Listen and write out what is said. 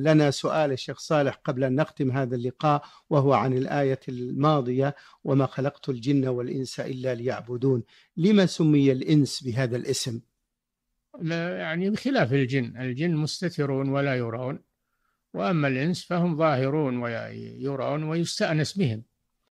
لنا سؤال الشيخ صالح قبل أن نختم هذا اللقاء وهو عن الآية الماضية وما خلقت الجن والإنس إلا ليعبدون لما سمي الإنس بهذا الاسم؟ لا يعني بخلاف الجن الجن مستترون ولا يرون وأما الإنس فهم ظاهرون ويرون ويستأنس بهم